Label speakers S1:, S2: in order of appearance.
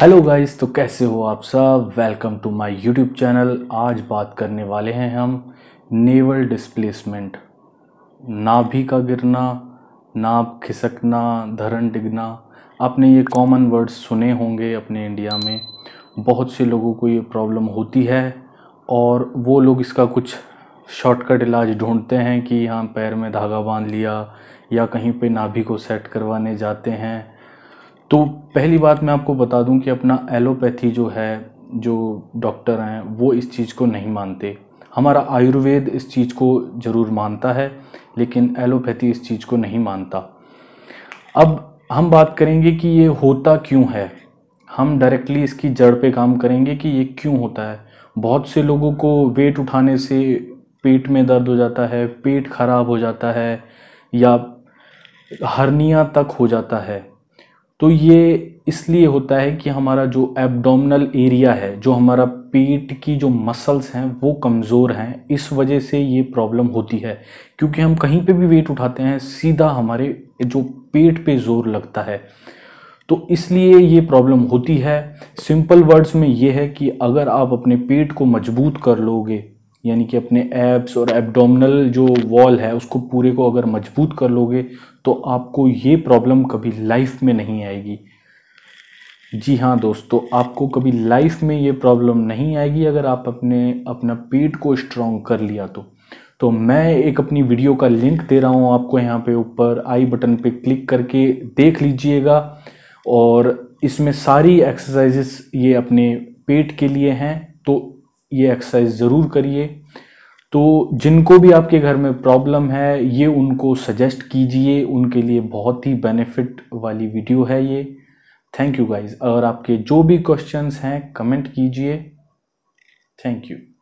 S1: hello guys तो कैसे हो आप सब welcome to my YouTube channel आज बात करने वाले हैं हम नेवल डिस्प्लेसमेंट नाभि का गिरना नाभ खिसकना धरन डिगना आपने ये कॉमन वर्ड्स सुने होंगे अपने इंडिया में बहुत से लोगों को ये प्रॉब्लम होती है और वो लोग इसका कुछ शॉर्टकट इलाज ढूंढते हैं कि हाँ पैर में धागा बांध लिया या कहीं पे नाभि को सेट करवाने जाते हैं तो पहली बात मैं आपको बता दूं कि अपना एलोपैथी जो है जो डॉक्टर हैं वो इस चीज़ को नहीं मानते हमारा आयुर्वेद इस चीज़ को ज़रूर मानता है लेकिन एलोपैथी इस चीज़ को नहीं मानता अब हम बात करेंगे कि ये होता क्यों है हम डायरेक्टली इसकी जड़ पे काम करेंगे कि ये क्यों होता है बहुत से लोगों को वेट उठाने से पेट में दर्द हो जाता है पेट खराब हो जाता है या हर्निया तक हो जाता है तो ये इसलिए होता है कि हमारा जो एब्डोमिनल एरिया है जो हमारा पेट की जो मसल्स हैं वो कमज़ोर हैं इस वजह से ये प्रॉब्लम होती है क्योंकि हम कहीं पे भी वेट उठाते हैं सीधा हमारे जो पेट पे जोर लगता है तो इसलिए ये प्रॉब्लम होती है सिंपल वर्ड्स में ये है कि अगर आप अपने पेट को मजबूत कर लोगे यानी कि अपने एब्स और एब्डोमिनल जो वॉल है उसको पूरे को अगर मजबूत कर लोगे तो आपको ये प्रॉब्लम कभी लाइफ में नहीं आएगी जी हाँ दोस्तों आपको कभी लाइफ में ये प्रॉब्लम नहीं आएगी अगर आप अपने अपना पेट को स्ट्रॉन्ग कर लिया तो तो मैं एक अपनी वीडियो का लिंक दे रहा हूँ आपको यहाँ पे ऊपर आई बटन पे क्लिक करके देख लीजिएगा और इसमें सारी एक्सरसाइजेस ये अपने पेट के लिए हैं तो ये एक्सरसाइज ज़रूर करिए तो जिनको भी आपके घर में प्रॉब्लम है ये उनको सजेस्ट कीजिए उनके लिए बहुत ही बेनिफिट वाली वीडियो है ये थैंक यू गाइज अगर आपके जो भी क्वेश्चंस हैं कमेंट कीजिए थैंक यू